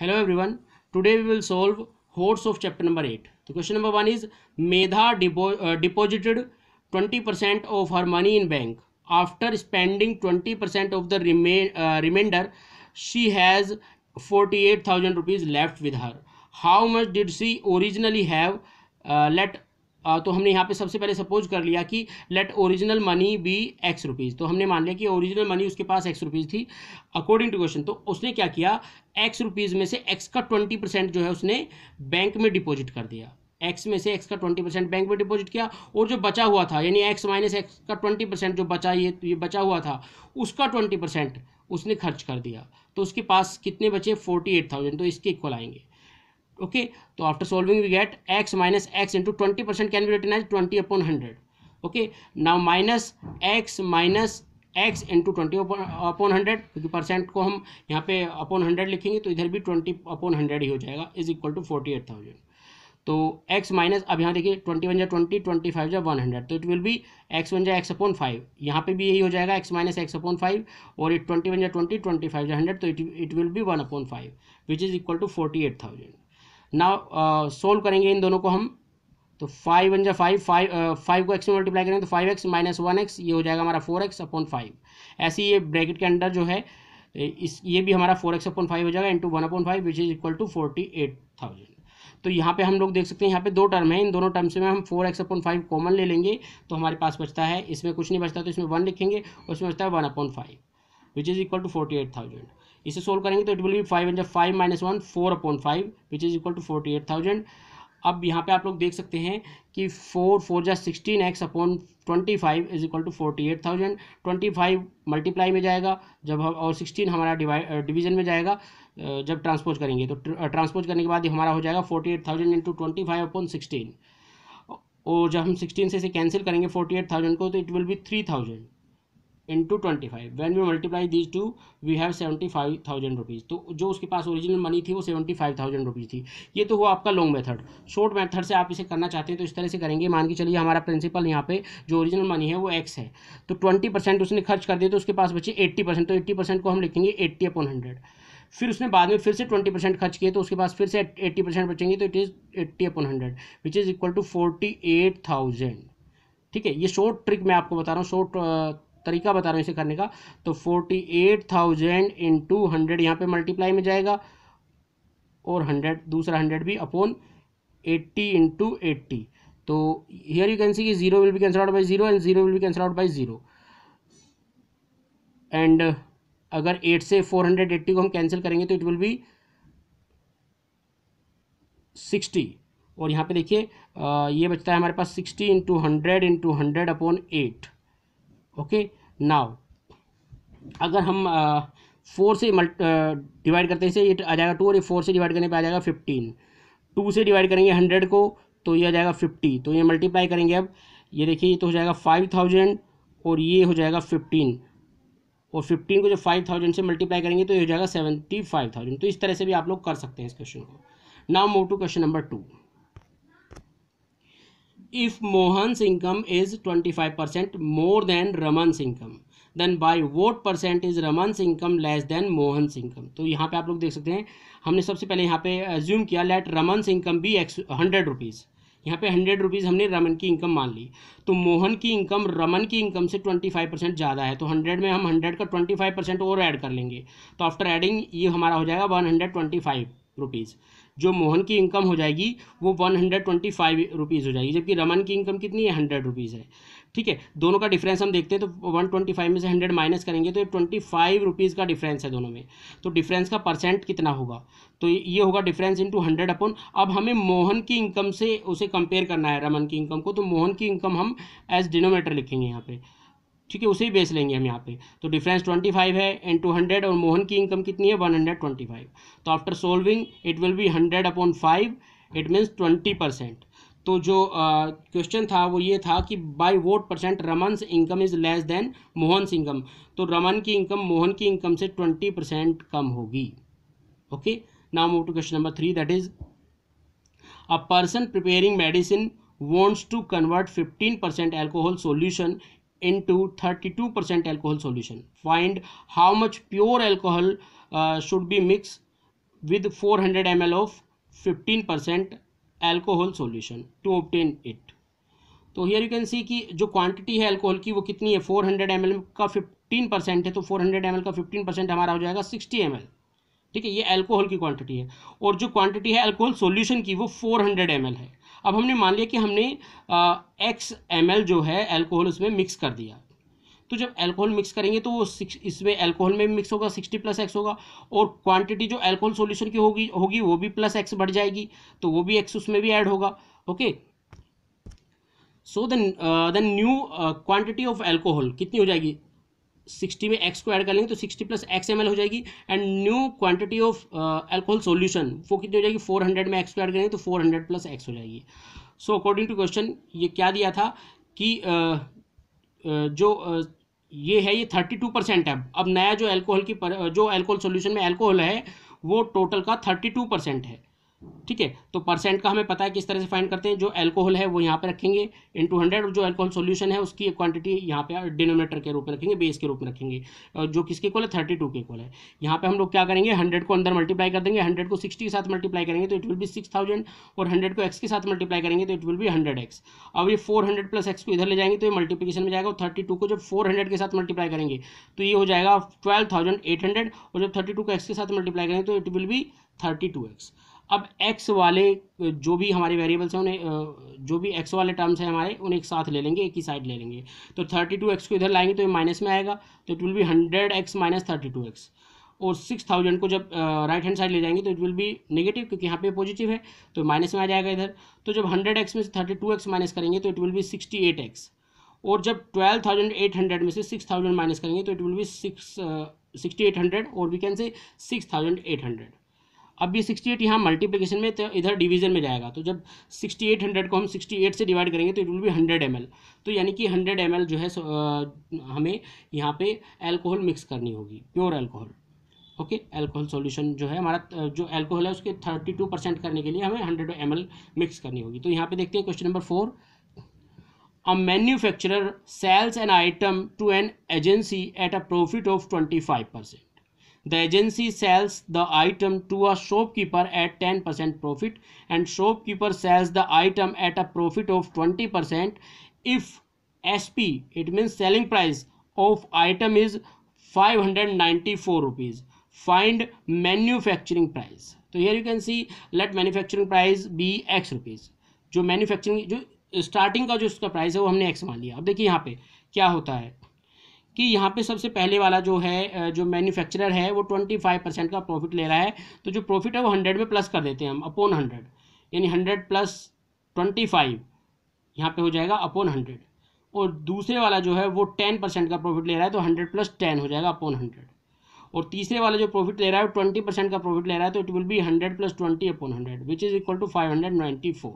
hello everyone today we will solve hordes of chapter number 8 the question number 1 is medha depo uh, deposited 20% of her money in bank after spending 20% of the remain uh, remainder she has 48000 rupees left with her how much did she originally have uh, let तो हमने यहाँ पे सबसे पहले suppose कर लिया कि let original money be X rupees तो हमने मान लिया कि ओरिजिनल मनी उसके पास एक्स रुपीज़ थी अकॉर्डिंग टू क्वेश्चन तो उसने क्या किया एक्स रुपीज़ में से एक्स का ट्वेंटी परसेंट जो है उसने बैंक में डिपॉजिट कर दिया एक्स में से एक्स का ट्वेंटी परसेंट बैंक में डिपॉजिट किया और जो बचा हुआ था यानी एक्स माइनस एक्स का ट्वेंटी परसेंट जो बचा ये ये बचा हुआ था उसका ट्वेंटी परसेंट उसने खर्च कर दिया तो उसके पास कितने बचे फोर्टी एट थाउजेंड तो इसके इक्वल आएंगे ओके तो after solving we get X minus X into twenty percent can be written as twenty upon hundred okay now minus X minus X into twenty upon hundred क्योंकि percent को हम यहाँ पे upon hundred लिखेंगे तो इधर भी ट्वेंटी अपॉन हंड्रेड ही हो जाएगा is equal to forty eight thousand तो x माइनस अब यहाँ देखिए ट्वेंटी वन जा ट्वेंटी ट्वेंटी फाइव जा वन हंड्रेड तो it will be X one जा एक्स अपॉन फाइव यहाँ पे भी यही हो जाएगा x minus X upon five और इट ट्वेंटी वन जा ट्वेंटी ट्वेंटी फाइव जा हंड्रेड तो it it will be one upon five which is equal to forty eight thousand now solve uh, करेंगे इन दोनों को हम तो फाइव वन जो फाइव फाइव फाइव को एक्स में मल्टीप्लाई करेंगे तो five X minus one X ये हो जाएगा हमारा फोर एक्स अपॉन फाइव ऐसे ये ब्रैकेट के अंडर जो है इस ये भी हमारा फोर एक्स अपॉन फाइव हो जाएगा into one upon five which is equal to forty eight thousand तो यहाँ पे हम लोग देख सकते हैं यहाँ पे दो टर्म है इन दोनों टर्म से में हम four X upon five common ले लेंगे तो हमारे पास बचता है इसमें कुछ नहीं बचता तो इसमें वन लिखेंगे और बचता है one upon five which is equal to forty eight thousand इसे सोल्व करेंगे तो it will be five and five minus one four upon five which is equal to forty eight thousand अब यहाँ पे आप लोग देख सकते हैं कि फोर फोर जा sixteen X upon twenty five is equal to forty eight thousand twenty five multiply में जाएगा जब हम और सिक्सटीन हमारा डिवीजन में जाएगा जब ट्रांसपोज करेंगे तो ट्रांसपोज करने के बाद हमारा हो जाएगा forty eight thousand into twenty five upon sixteen और जब हम सिक्सटीन से इसे कैंसिल करेंगे फोर्टी एट थाउजेंड को तो it will be three thousand into twenty five when we multiply these two we have seventy five thousand rupees तो जो उसके पास ओरिजिनल मनी थी वो सेवेंटी फाइव थाउजेंड रुपीज़ थी ये तो हुआ आपका लॉन्ग मेथड शॉर्ट मेथड से आप इसे करना चाहते हैं तो इस तरह से करेंगे मान के चलिए हमारा प्रिंसिपल यहाँ पे जो ओरिजिनल मनी है वो एक्स है तो ट्वेंटी परसेंट उसने खर्च कर दिया तो उसके पास बचे एट्टी परसेंट तो एट्टी परसेंट को हम लिखेंगे एट्टी अपॉन हंड्रेड फिर उसने बाद में फिर से ट्वेंटी परसेंट खर्च किए तो उसके पास फिर से एट्टी परसेंट बचेंगे तो it is eighty upon hundred which is equal to forty eight thousand ठीक है ये शॉर्ट ट्रिक मैं आपको बता रहा हूँ शॉर्ट तरीका बता रहा हूँ इसे करने का तो forty eight thousand into hundred यहाँ पर मल्टीप्लाई में जाएगा और हंड्रेड दूसरा हंड्रेड भी अपॉन एट्टी इंटू एट्टी तो हियर यू कैन सी कि zero will be cancel out by zero and zero will be cancel out by zero and अगर एट से फोर हंड्रेड एट्टी को हम कैंसिल करेंगे तो इट विल बी सिक्सटी और यहाँ पे देखिए ये बचता है हमारे पास sixty into hundred into hundred upon eight okay now अगर हम फोर से डिवाइड करते हैं ये आ जाएगा टू और ये फोर से डिवाइड करने पे आ जाएगा फिफ्टीन टू से डिवाइड करेंगे हंड्रेड को तो ये आ जाएगा फिफ्टी तो ये मल्टीप्लाई करेंगे अब ये देखिए ये तो हो जाएगा फाइव थाउजेंड और ये हो जाएगा फिफ्टीन और फिफ्टीन को जब फाइव थाउजेंड से मल्टीप्लाई करेंगे तो ये हो जाएगा सेवेंटी फाइव थाउजेंड तो इस तरह से भी आप लोग कर सकते हैं इस क्वेश्चन को now move to question number two if Mohan's income is 25% more than Raman's income then by what percent is Raman's income less than Mohan's income तो यहाँ पर आप लोग देख सकते हैं हमने सबसे पहले यहाँ पे एज्यूम uh, किया लेट रमन इनकम भी एक्स हंड्रेड रुपीज़ यहाँ पे हंड्रेड रुपीज़ हमने रमन की इनकम मान ली तो मोहन की इनकम रमन की इनकम से ट्वेंटी फाइव परसेंट ज़्यादा है तो हंड्रेड में हम हंड्रेड का ट्वेंटी फाइव परसेंट और ऐड कर लेंगे तो आफ्टर एडिंग ये हमारा हो जाएगा one hundred twenty five rupees जो मोहन की इनकम हो जाएगी वो one hundred twenty five rupees हो जाएगी जबकि रमन की इनकम कितनी है हंड्रेड रुपीज़ है ठीक है दोनों का डिफरेंस हम देखते हैं तो वन ट्वेंटी फाइव में से हंड्रेड माइनस करेंगे तो ये ट्वेंटी फाइव रुपीज़ का डिफरेंस है दोनों में तो डिफरेंस का परसेंट कितना होगा तो ये होगा डिफरेंस इंटू हंड्रेड अपॉन अब हमें मोहन की इनकम से उसे कंपेयर करना है रमन की इनकम को तो मोहन की इनकम हम एज डिनोमीटर लिखेंगे यहाँ पे ठीक है उसे ही बेस लेंगे हम यहाँ पे तो डिफरेंस 25 है एंड टू हंड्रेड और मोहन की इनकम कितनी है 125 तो after solving it will be 100 upon five it means 20 percent तो जो क्वेश्चन uh, था वो ये था कि by what percent Raman income is less than Mohan income तो रमन की इनकम मोहन की इनकम से ट्वेंटी परसेंट कम होगी okay now move to question number three that is a person preparing medicine wants to convert 15% alcohol solution into thirty two percent alcohol solution find how much pure alcohol should be mix with four hundred M L of fifteen percent alcohol solution to obtain it तो here you can see कि जो quantity है alcohol की वो कितनी है four hundred M L का fifteen percent है तो फोर हंड्रेड एम एल का फिफ्टीन परसेंट हमारा हो जाएगा सिक्सटी एम एल ठीक है ये एल्कोहल की क्वान्टिटी है और जो क्वांटिटी है एल्कोहल सोल्यूशन की वो फोर हंड्रेड एम एल है अब हमने मान लिया कि हमने एक्स एम एल जो है एल्कोहल उसमें मिक्स कर दिया तो जब एल्कोहल मिक्स करेंगे तो वो सिक्स इसमें एल्कोहल में भी मिक्स होगा सिक्सटी प्लस एक्स होगा और क्वांटिटी जो एल्कोहल सॉल्यूशन की होगी होगी वो भी प्लस एक्स बढ़ जाएगी तो वो भी एक्स उसमें भी ऐड होगा okay so the new quantity of alcohol कितनी हो जाएगी सिक्सटी में एक्स को ऐड कर लेंगे तो सिक्सटी प्लस एक्स एम हो जाएगी and new quantity of alcohol solution वो कितनी हो जाएगी फोर हंड्रेड में एक्स को ऐड करेंगे तो फोर हंड्रेड प्लस एक्स हो जाएगी सो अकॉर्डिंग टू क्वेश्चन ये क्या दिया था कि uh, uh, जो uh, ये है ये थर्टी टू परसेंट है अब नया जो एल्कोहल की पर, जो एल्कोहल सोल्यूशन में एल्कोहल है वो टोटल का थर्टी टू परसेंट है ठीक है तो परसेंट का हमें पता है किस तरह से फाइंड करते हैं जो एल्कोहल है वो यहाँ पे रखेंगे टू हंड्रेड और जो एल्कोहल सॉल्यूशन है उसकी क्वांटिटी यहाँ पे डिनोमीटर के रूप में रखेंगे बेस के रूप में रखेंगे जो किसके कोल है थर्टी टू के कोल है यहाँ पे हम लोग क्या करेंगे हंड्रेड को अंदर मल्टीप्लाई कर देंगे हंड्रेड को सिक्सटी के साथ मल्टीप्लाई करेंगे तो it will be six thousand और हंड्रेड को एक्स के साथ मल्टीप्लाई करेंगे तो it will be hundred x अब ये फोर हंड्रेड प्लस एक्स को इधर ले जाएंगे तो ये मल्टीप्लीकेशन में जाएगा और थर्टी टू को जब फोर हंड्रेड के साथ मल्टीप्लाई करेंगे तो ये हो जाएगा ट्वेल्व थाउजेंड एट हंड्रेड और जब थर्टी टू को एक्स के साथ मल्टीप्लाई करेंगे तो it will be thirty two x अब एक्स वाले जो भी हमारे वेरिएबल्स हैं उन्हें जो भी एक्स वाले टर्म्स हैं हमारे उन्हें एक साथ ले लेंगे एक ही साइड ले लेंगे तो थर्टी टू एक्स को इधर लाएंगे तो ये माइनस में आएगा तो it will be hundred x minus thirty two x और सिक्स थाउजेंड को जब राइट हैंड साइड ले जाएंगे तो इट विल बी नेगेटिव क्योंकि यहाँ पे पॉजिटिव है तो माइनस में आ जाएगा इधर तो जब हंड्रेड एक्स में से थर्टी टू एक्स माइनस करेंगे तो it will be sixty eight x और जब ट्वेल्व थाउजेंड एट हंड्रेड में से सिक्स थाउजेंड माइनस करेंगे तो it will be six sixty eight hundred और we can say six thousand eight hundred अब ये सिक्सटी एट यहाँ मल्टीप्लीकेशन में तो इधर डिवीजन में जाएगा तो जब सिक्सटी एट हंड्रेड को हम सिक्सटी एट से डिवाइड करेंगे तो it will be hundred M तो यानी कि हंड्रेड एम जो है हमें यहाँ पे एल्कोहल मिक्स करनी होगी pure alcohol okay alcohol solution जो है हमारा जो एल्कोहल है उसके थर्टी टू परसेंट करने के लिए हमें हंड्रेड एम मिक्स करनी होगी तो यहाँ पर देखते हैं question number four a sells an item to an agency at a a of twenty five percent the agency sells the item to a shopkeeper at ten percent profit and shopkeeper sells the item at a profit of twenty percent if S P it means selling price of item is five hundred ninety four rupees find manufacturing price तो here you can see late manufacturing price be x rupees जो manufacturing जो starting का जो उसका price है वो हमने x मान लिया अब देखिए यहाँ पे क्या होता है कि यहाँ पे सबसे पहले वाला जो है जो मैन्युफैक्चरर है वो ट्वेंटी फाइव परसेंट का प्रॉफिट ले रहा है तो जो प्रॉफिट है वो हंड्रेड में प्लस कर देते हैं हम अपोन हंड्रेड यानी हंड्रेड प्लस ट्वेंटी फाइव यहाँ पर हो जाएगा अपोन हंड्रेड और दूसरे वाला जो है वो टेन परसेंट का प्रॉफिट ले रहा है तो हंड्रेड प्लस टेन हो जाएगा अपोन हंड्रेड और तीसरे वाला जो प्रॉफिट ले रहा है वो ट्वेंटी परसेंट का प्रॉफिट ले रहा है तो it will be hundred plus twenty upon hundred which is equal to five hundred ninety four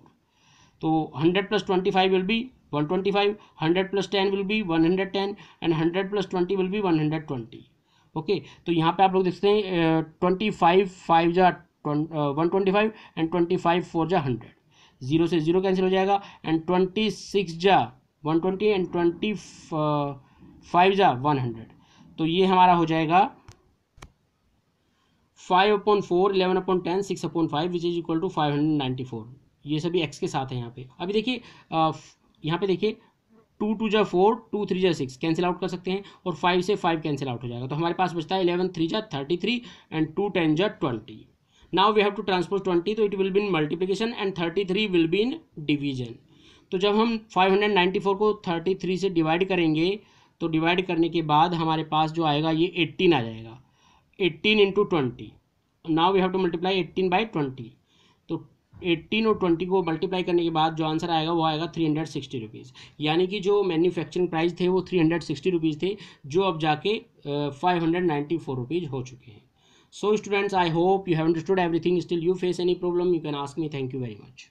तो hundred plus twenty five will be five hundred plus ten will be ten and hundred plus twenty will be twenty okay तो यहाँ पे आप लोग देखते हैं twenty five five जा one twenty five and twenty five four जा hundred zero से जीरो कैंसिल हो जाएगा एंड ट्वेंटी सिक्स जा one twenty and twenty five जा वन हंड्रेड तो ये हमारा हो जाएगा five upon four eleven upon ten six upon five which is equal to five hundred ninety four ये सभी एक्स के साथ है यहाँ पे अभी देखिए यहाँ पे देखिए टू टू जा फोर टू थ्री जै सिक्स कैंसिल आउट कर सकते हैं और फाइव से फाइव कैंसिल आउट हो जाएगा तो हमारे पास बचता है इलेवन थ्री जा thirty three and two ten जा twenty now we have to transpose twenty तो it will be in multiplication and thirty three will be in division तो जब हम फाइव हंड्रेड नाइन्टी फोर को थर्टी थ्री से divide करेंगे तो divide करने के बाद हमारे पास जो आएगा ये एट्टीन आ जाएगा eighteen into twenty now we have to multiply eighteen by twenty तो एट्टीन और ट्वेंटी को मल्टीप्लाई करने के बाद जो आंसर आएगा वो आएगा थ्री हंड्रेड सिक्सटी रुपीज़ यानी कि जो मैन्युफैक्चरिंग प्राइस थे वो थ्री हंड्रेड सिक्सटी रुपीज़ थे जो अब जाके five hundred ninety four rupees हो चुके हैं so students I hope you have understood everything still you face any problem you can ask me thank you very much